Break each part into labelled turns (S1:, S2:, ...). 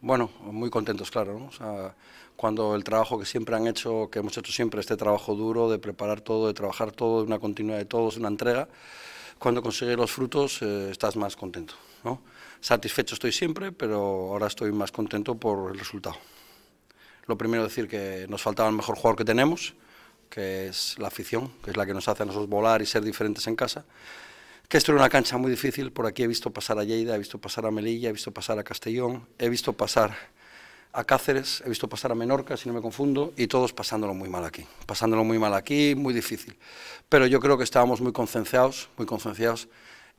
S1: Bueno, muy contentos, claro, cuando el trabajo que siempre han hecho, que hemos hecho siempre, este trabajo duro de preparar todo, de trabajar todo, de una continuidad de todos, una entrega, cuando consigues los frutos eh, estás más contento. Satisfecho estoy siempre, pero ahora estoy más contento por el resultado. Lo primero decir que nos faltaba el mejor jugador que tenemos, que es la afición, que es la que nos hace a nosotros volar y ser diferentes en casa que esto era una cancha muy difícil. Por aquí he visto pasar a Lleida, he visto pasar a Melilla, he visto pasar a Castellón, he visto pasar a Cáceres, he visto pasar a Menorca, si no me confundo, y todos pasándolo muy mal aquí. Pasándolo muy mal aquí, muy difícil. Pero yo creo que estábamos muy concienciados, muy concienciados.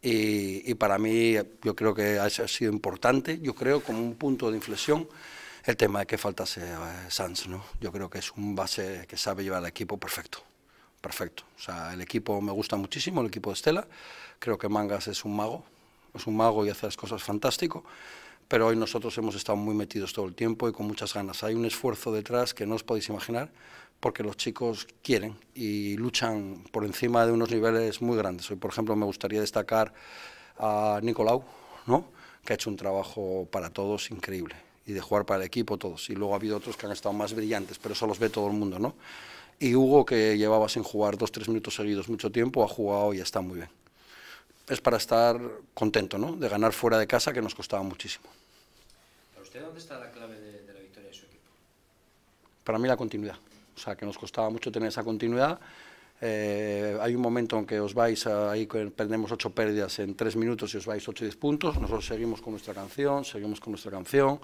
S1: Y, para mí yo creo que ha sido importante, yo creo, como un punto de inflexión, el tema de que faltase eh, Sanz, ¿no? Yo creo que es un base que sabe llevar al equipo perfecto perfecto. O sea, el equipo me gusta muchísimo, el equipo de Estela. Creo que Mangas es un mago, es un mago y hace las cosas fantástico. Pero hoy nosotros hemos estado muy metidos todo el tiempo y con muchas ganas. Hay un esfuerzo detrás que no os podéis imaginar porque los chicos quieren y luchan por encima de unos niveles muy grandes. Hoy, por ejemplo, me gustaría destacar a Nicolau, ¿no? que ha hecho un trabajo para todos increíble y de jugar para el equipo todos. Y luego ha habido otros que han estado más brillantes, pero eso los ve todo el mundo, ¿no? y Hugo, que llevaba sin jugar dos, tres minutos seguidos mucho tiempo, ha jugado y está muy bien. Es para estar contento, ¿no? De ganar fuera de casa, que nos costaba muchísimo. ¿Para usted dónde está la clave de, la victoria de su equipo? Para mí la continuidad. O sea, que nos costaba mucho tener esa continuidad. Eh, hay un momento en que os vais ahí, perdemos ocho pérdidas en tres minutos y os vais ocho y diez puntos. Nosotros seguimos con nuestra canción, seguimos con nuestra canción.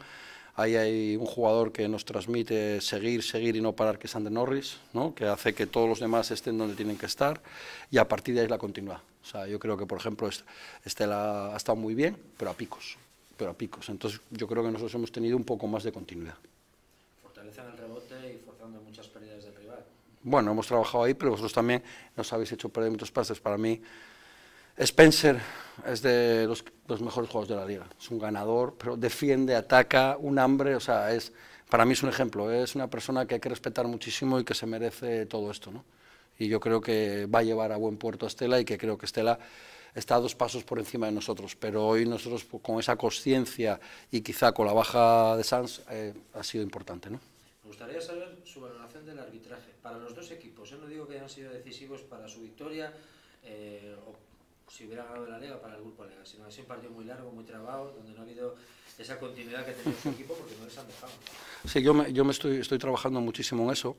S1: Ahí hay un jugador que nos transmite seguir, seguir y no parar, que es Ander Norris, ¿no? que hace que todos los demás estén donde tienen que estar y a partir de ahí la continuidad. O sea, yo creo que, por ejemplo, Estela ha estado muy bien, pero a picos, pero a picos. Entonces, yo creo que nosotros hemos tenido un poco más de continuidad. Fortalecen el rebote y forzando muchas pérdidas de rival. Bueno, hemos trabajado ahí, pero vosotros también nos habéis hecho perder muchos pases. Para mí, Spencer es de los, mejores jugadores de la liga. Es un ganador, pero defiende, ataca, un hambre, o sea, es, para mí es un ejemplo. Es una persona que hay que respetar muchísimo y que se merece todo esto, ¿no? Y yo creo que va a llevar a buen puerto a Estela y que creo que Estela está a dos pasos por encima de nosotros, pero hoy nosotros pues, con esa conciencia y quizá con la baja de Sanz eh, ha sido importante. ¿no? Me gustaría saber su valoración del arbitraje para los dos equipos. Yo no digo que hayan sido decisivos para su victoria eh, si hubiera ganado la Lega para el grupo Lega, sino ha es un partido muy largo, muy trabado, donde no ha habido esa continuidad que tenía su este equipo porque no les han dejado. Sí, yo me, yo me estoy, estoy trabajando muchísimo en eso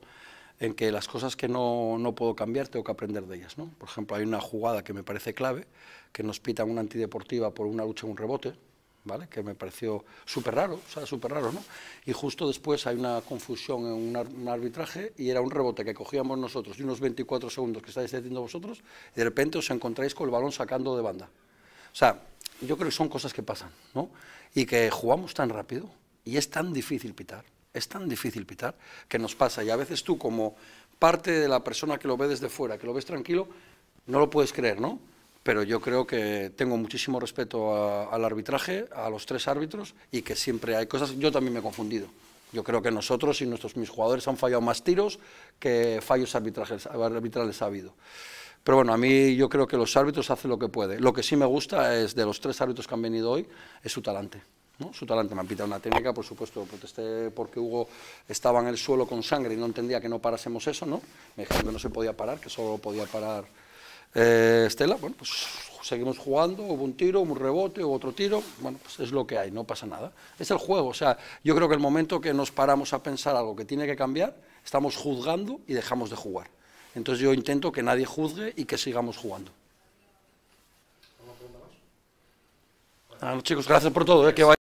S1: en que las cosas que no, no, puedo cambiar tengo que aprender de ellas. ¿no? Por ejemplo, hay una jugada que me parece clave, que nos pita una antideportiva por una lucha en un rebote, que me pareció súper raro, o sea, súper raro, ¿no? Y justo después hay una confusión en un, arbitraje y era un rebote que cogíamos nosotros y unos 24 segundos que estáis haciendo vosotros y de repente os encontráis con el balón sacando de banda. O sea, yo creo que son cosas que pasan, ¿no? Y que jugamos tan rápido y es tan difícil pitar, es tan difícil pitar que nos pasa y a veces tú como parte de la persona que lo ve desde fuera, que lo ves tranquilo, no lo puedes creer, ¿no? pero yo creo que tengo muchísimo respeto al arbitraje, a los tres árbitros, y que siempre hay cosas. Yo también me he confundido. Yo creo que nosotros y nuestros mis jugadores han fallado más tiros que fallos arbitrales ha habido. Pero bueno, a mí yo creo que los árbitros hacen lo que pueden. Lo que sí me gusta es de los tres árbitros que han venido hoy, es su talante. ¿no? Su talante me han pitado una técnica, por supuesto, protesté porque Hugo estaba en el suelo con sangre y no entendía que no parásemos eso, ¿no? Me dijeron que no se podía parar, que solo podía parar eh, Estela, bueno, pues seguimos jugando, hubo un tiro, un rebote, hubo otro tiro, bueno, pues es lo que hay, no pasa nada. Es el juego, o sea, yo creo que el momento que nos paramos a pensar algo que tiene que cambiar, estamos juzgando y dejamos de jugar. Entonces yo intento que nadie juzgue y que sigamos jugando. Ah, chicos, gracias por todo, eh,